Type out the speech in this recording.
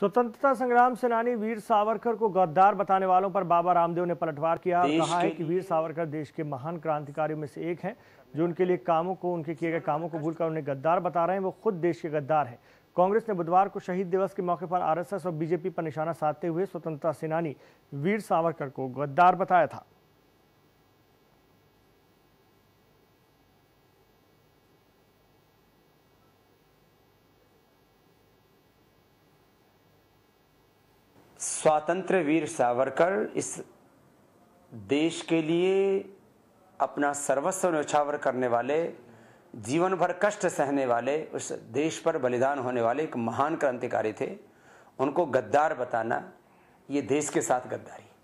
स्वतंत्रता संग्राम सेनानी वीर सावरकर को गद्दार बताने वालों पर बाबा रामदेव ने पलटवार किया कहा है कि वीर सावरकर देश के महान क्रांतिकारियों में से एक हैं जो उनके लिए कामों को उनके किए गए कामों को भूलकर उन्हें गद्दार बता रहे हैं वो खुद देश के गद्दार हैं कांग्रेस ने बुधवार को शहीद दिवस के मौके पर आर और बीजेपी पर निशाना साधते हुए स्वतंत्रता सेनानी वीर सावरकर को गद्दार बताया था स्वातंत्र वीर सावरकर इस देश के लिए अपना सर्वस्व न्यौछावर करने वाले जीवन भर कष्ट सहने वाले उस देश पर बलिदान होने वाले एक महान क्रांतिकारी थे उनको गद्दार बताना ये देश के साथ गद्दारी